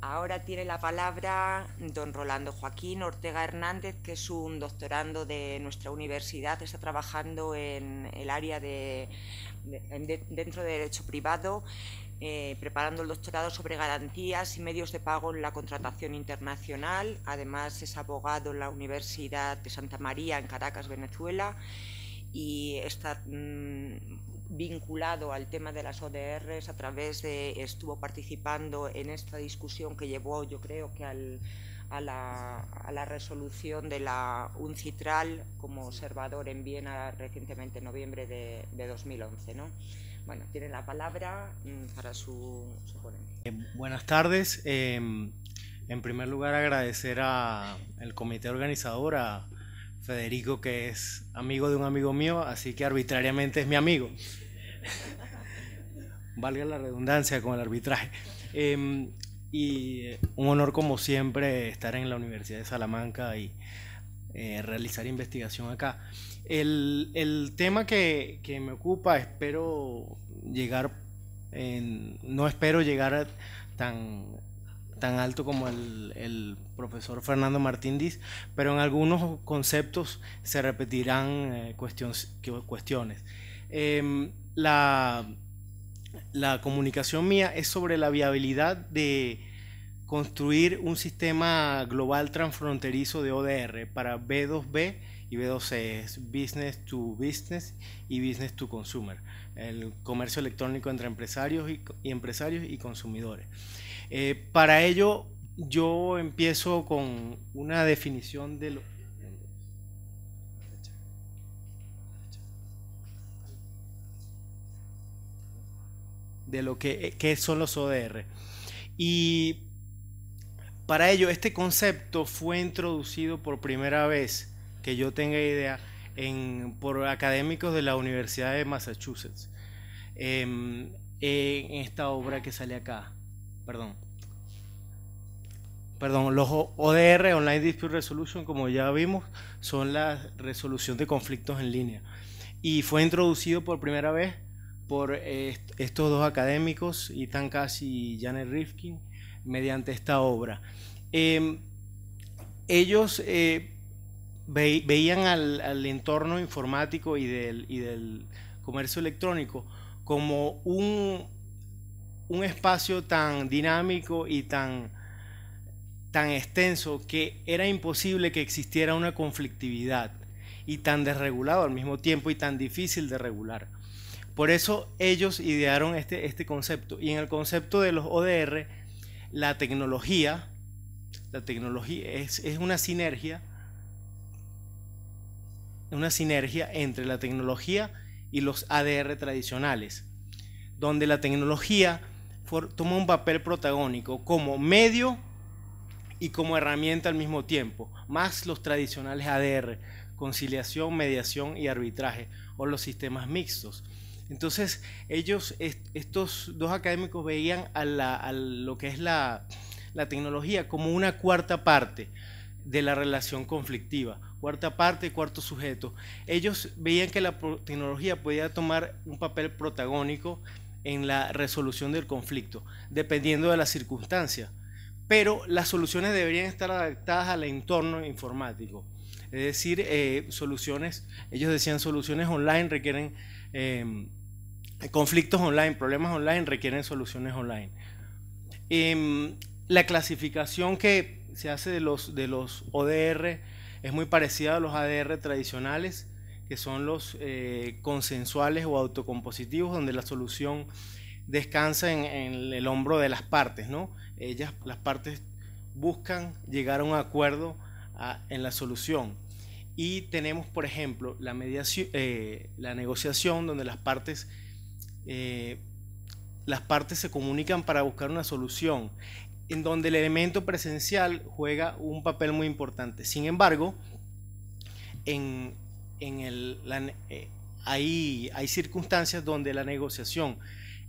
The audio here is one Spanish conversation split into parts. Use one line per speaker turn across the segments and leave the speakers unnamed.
Ahora tiene la palabra don Rolando Joaquín Ortega Hernández, que es un doctorando de nuestra universidad, está trabajando en el área de, dentro de derecho privado, eh, preparando el doctorado sobre garantías y medios de pago en la contratación internacional. Además es abogado en la Universidad de Santa María en Caracas, Venezuela y está mm, vinculado al tema de las ODRs a través de, estuvo participando en esta discusión que llevó yo creo que al, a, la, resolución de la UNCITRAL como observador en Viena recientemente en noviembre de, de 2011. ¿no? Bueno, tiene la palabra mm, para su, su ponencia. Eh, buenas tardes. Em, en primer lugar, agradecer al comité organizador, a, Federico, que es amigo de un amigo mío, así que arbitrariamente es mi amigo. Valga la redundancia con el arbitraje. Em, y eh, un honor como siempre estar en la Universidad de Salamanca y eh, realizar investigación acá. El, tema que, me ocupa, espero llegar, no espero llegar tan tan alto como el, profesor Fernando Martín dice, pero en algunos conceptos se repetirán eh, cuestiones. Em, la, comunicación mía es sobre la viabilidad de construir un sistema global transfronterizo de ODR para B2B y B2C Business to Business y Business to Consumer, el comercio electrónico entre empresarios y empresarios y consumidores. Eh, para ello, yo empiezo con una definición de lo... de lo que, eh, son los ODR. Y para ello, este concepto fue introducido por primera vez, que yo tenga idea, en, por académicos de la Universidad de Massachusetts, em, eh, en esta obra que sale acá perdón. Perdón, los ODR, Online Dispute Resolution, como ya vimos, son la resolución de conflictos en línea. Y fue introducido por primera vez por eh, estos dos académicos, y y Janet Rifkin, mediante esta obra. Em, ellos eh, veían al, entorno informático y del comercio electrónico como un, un espacio tan dinámico y tan, tan extenso que era imposible que existiera una conflictividad y tan desregulado al mismo tiempo y tan difícil de regular. Por eso ellos idearon este, este concepto. Y en el concepto de los ODR, la tecnología, la tecnología es, es una sinergia, una sinergia entre la tecnología y los ADR tradicionales, donde la tecnología tomó toma un papel protagónico como medio y como herramienta al mismo tiempo, más los tradicionales ADR, conciliación, mediación y arbitraje, o los sistemas mixtos. Entonces, ellos, estos dos académicos veían a, lo que es la, la tecnología como una cuarta parte de la relación conflictiva, cuarta parte, cuarto sujeto. Ellos veían que la tecnología podía tomar un papel protagónico en la resolución del conflicto, dependiendo de las circunstancias. Pero las soluciones deberían estar adaptadas al entorno informático. Es decir, eh, soluciones, ellos decían soluciones online requieren em, conflictos online, problemas online requieren soluciones online. Em, la clasificación que se hace de los, de los ODR es muy parecida a los ADR tradicionales que son los eh, consensuales o autocompositivos, donde la solución descansa en, el, hombro de las partes, ¿no? Ellas, las partes buscan llegar a un acuerdo en la solución. Y tenemos, por ejemplo, la, mediación, eh, la negociación, donde las partes, eh, las partes se comunican para buscar una solución, en donde el elemento presencial juega un papel muy importante. Sin embargo, en, en el, eh, hay, circunstancias donde la negociación,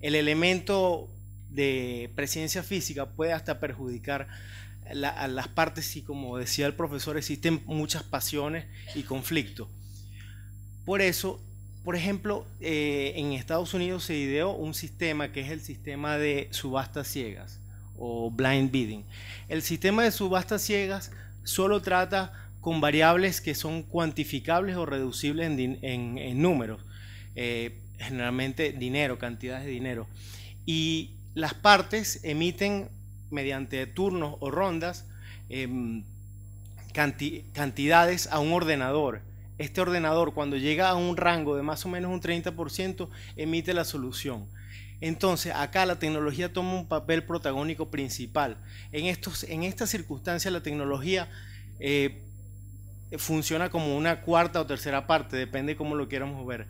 el elemento de presencia física puede hasta perjudicar a las partes y como decía el profesor, existen muchas pasiones y conflictos. Por eso, por ejemplo, eh, en Estados Unidos se ideó un sistema que es el sistema de subastas ciegas o blind bidding. El sistema de subastas ciegas solo trata con variables que son cuantificables o reducibles en, números, eh, generalmente dinero, cantidades de dinero. Y las partes emiten mediante turnos o rondas em, cantidades a un ordenador. Este ordenador cuando llega a un rango de más o menos un 30% emite la solución. Entonces, acá la tecnología toma un papel protagónico principal. En, estos, en esta circunstancia, la tecnología eh, eh, funciona como una cuarta o tercera parte, depende cómo lo quieramos ver.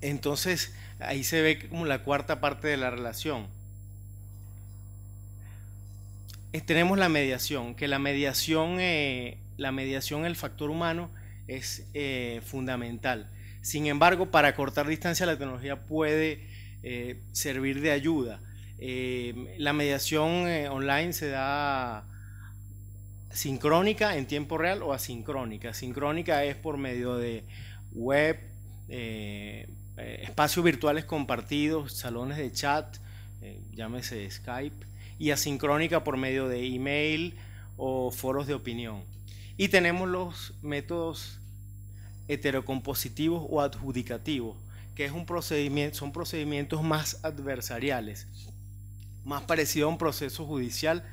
Entonces ahí se ve como la cuarta parte de la relación. Eh, tenemos la mediación, que la mediación, eh, la mediación, el factor humano es fundamental. Sin embargo, para cortar distancia la tecnología puede servir de ayuda. la mediación online se da sincrónica en tiempo real o asincrónica. Sincrónica es por medio de web, eh, eh, espacios virtuales compartidos, salones de chat, eh, llámese Skype, y asincrónica por medio de email o foros de opinión. Y tenemos los métodos heterocompositivos o adjudicativos, que es un procedimiento, son procedimientos más adversariales, más parecido a un proceso judicial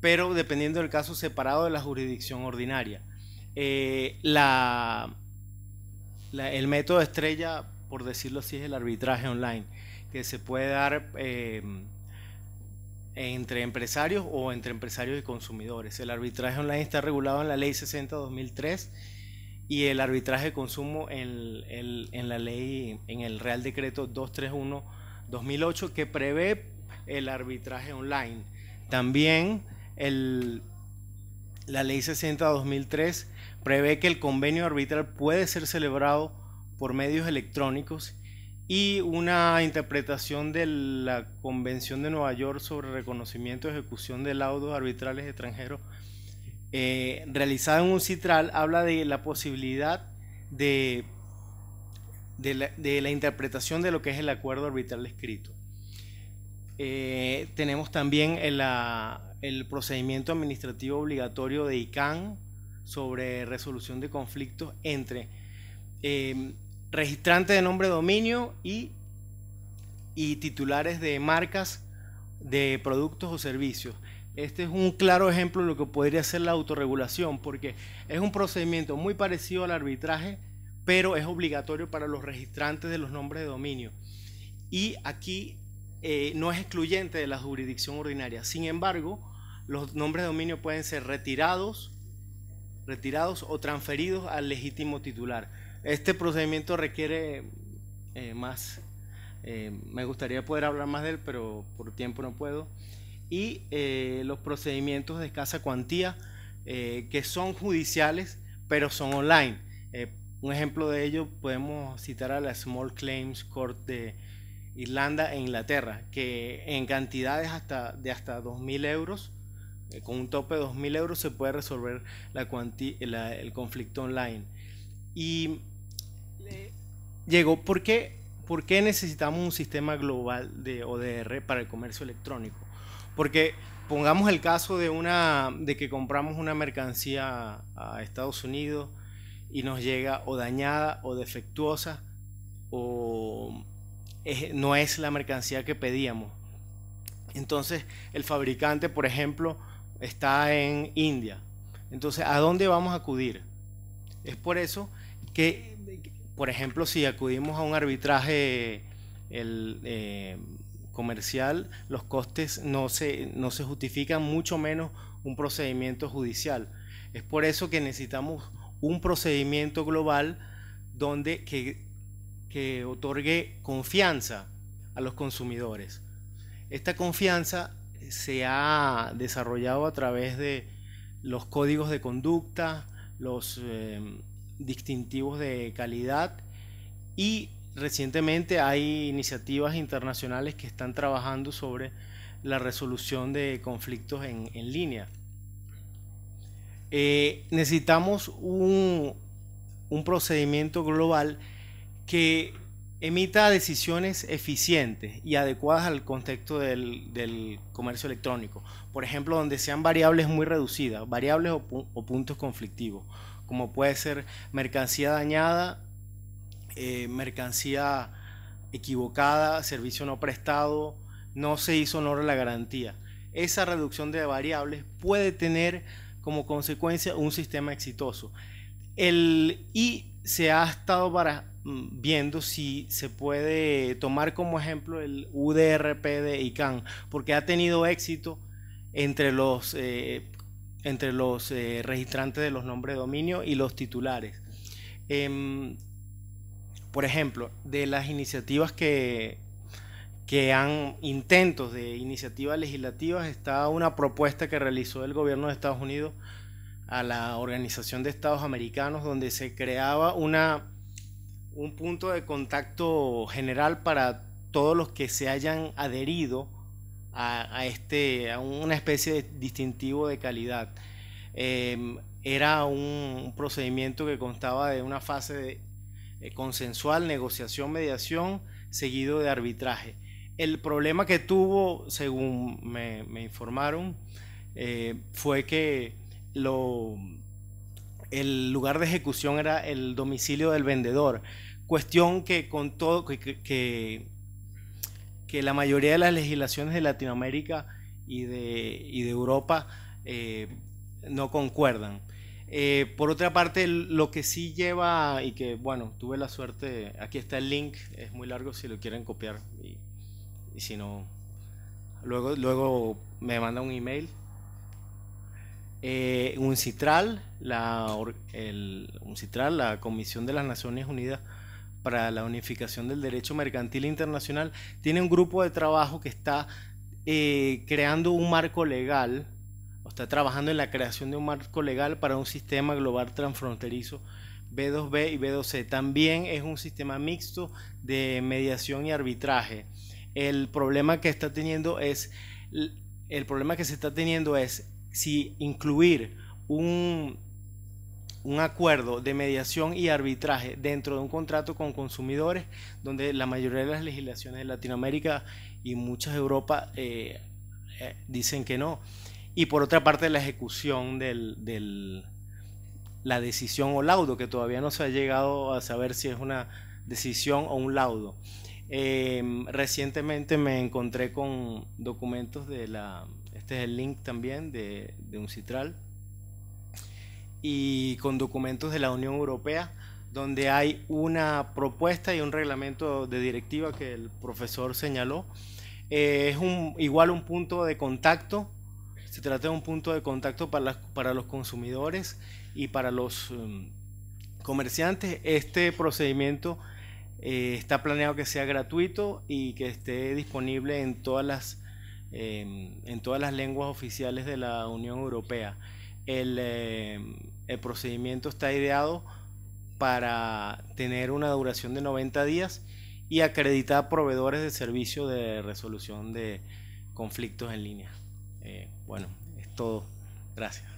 pero dependiendo del caso separado de la jurisdicción ordinaria. Eh, la, el método estrella, por decirlo así, es el arbitraje online, que se puede dar eh, entre empresarios o entre empresarios y consumidores. El arbitraje online está regulado en la Ley 60-2003 y el arbitraje de consumo en, en la ley, en el Real Decreto 231-2008, que prevé el arbitraje online. También la ley 60-2003 prevé que el convenio arbitral puede ser celebrado por medios electrónicos y una interpretación de la Convención de Nueva York sobre reconocimiento y ejecución de laudos arbitrales extranjeros eh, realizada en un citral habla de la posibilidad de, de, la, interpretación de lo que es el acuerdo arbitral escrito. Eh, tenemos también en la, el procedimiento administrativo obligatorio de ICANN sobre resolución de conflictos entre eh, registrantes de nombre de dominio y, titulares de marcas de productos o servicios. Este es un claro ejemplo de lo que podría ser la autorregulación, porque es un procedimiento muy parecido al arbitraje, pero es obligatorio para los registrantes de los nombres de dominio. Y aquí eh, no es excluyente de la jurisdicción ordinaria. Sin embargo, los nombres de dominio pueden ser retirados, retirados o transferidos al legítimo titular. Este procedimiento requiere eh, más. Eh, me gustaría poder hablar más de él, pero por tiempo no puedo. Y eh, los procedimientos de escasa cuantía, que son judiciales, pero son online. un ejemplo de ello podemos citar a la Small Claims Court de Irlanda e Inglaterra, que en cantidades hasta, de hasta 2.000 euros eh, con un tope de 2.000 euros se puede resolver el conflicto online. Y llegó, ¿por qué, necesitamos un sistema global de ODR para el comercio electrónico? Porque pongamos el caso de, una, de que compramos una mercancía a Estados Unidos y nos llega o dañada o defectuosa o no es la mercancía que pedíamos. Entonces el fabricante, por ejemplo, está en India. Entonces, ¿a dónde vamos a acudir? Es por eso que, por ejemplo, si acudimos a un arbitraje eh, comercial, los costes no se, no se justifican, mucho menos un procedimiento judicial. Es por eso que necesitamos un procedimiento global donde que, que otorgue confianza a los consumidores. Esta confianza se ha desarrollado a través de los códigos de conducta, los eh, distintivos de calidad y recientemente hay iniciativas internacionales que están trabajando sobre la resolución de conflictos en, línea. Eh, necesitamos un procedimiento global que emita decisiones eficientes y adecuadas al contexto del, comercio electrónico. Por ejemplo, donde sean variables muy reducidas, variables o, puntos conflictivos, como puede ser mercancía dañada, eh, mercancía equivocada, servicio no prestado, no se hizo honor a la garantía. Esa reducción de variables puede tener como consecuencia un sistema exitoso. El, I se ha estado para, Mm, viendo si se puede tomar como ejemplo el UDRP de ICANN, porque ha tenido éxito entre los, eh, entre los eh, registrantes de los nombres de dominio y los titulares. Em, por ejemplo, de las iniciativas que, que han intentos de iniciativas legislativas, está una propuesta que realizó el gobierno de Estados Unidos a la Organización de Estados Americanos, donde se creaba una un punto de contacto general para todos los que se hayan adherido a, este, a una especie de distintivo de calidad. Em, era un, procedimiento que constaba de una fase de, eh, consensual, negociación, mediación, seguido de arbitraje. El problema que tuvo, según me, informaron, eh, fue que lo, el lugar de ejecución era el domicilio del vendedor. Cuestión que con todo, que, que, la mayoría de las legislaciones de Latinoamérica y de, y de Europa eh, no concuerdan. Eh, por otra parte, lo que sí lleva, y que bueno, tuve la suerte, aquí está el link, es muy largo si lo quieren copiar, y, si no, luego, luego me manda un email. Eh, un citral la, el, la Comisión de las Naciones Unidas para la unificación del derecho mercantil internacional, tiene un grupo de trabajo que está eh, creando un marco legal, o está trabajando en la creación de un marco legal para un sistema global transfronterizo B2B y B2C. También es un sistema mixto de mediación y arbitraje. El problema que está teniendo es el problema que se está teniendo es si incluir un un acuerdo de mediación y arbitraje dentro de un contrato con consumidores, donde la mayoría de las legislaciones de Latinoamérica y muchas de Europa eh, eh, dicen que no. Y por otra parte, la ejecución del, la decisión o laudo, que todavía no se ha llegado a saber si es una decisión o un laudo. Em, recientemente me encontré con documentos de la, este es el link también de, de un citral, y con documentos de la Unión Europea, donde hay una propuesta y un reglamento de directiva que el profesor señaló. Eh, es igual un punto de contacto, se trata de un punto de contacto para, los consumidores y para los em, comerciantes. Este procedimiento eh, está planeado que sea gratuito y que esté disponible en todas las, em, en todas las lenguas oficiales de la Unión Europea. Eh, el, procedimiento está ideado para tener una duración de 90 días y acreditar proveedores de servicio de resolución de conflictos en línea. Eh, bueno, es todo. Gracias.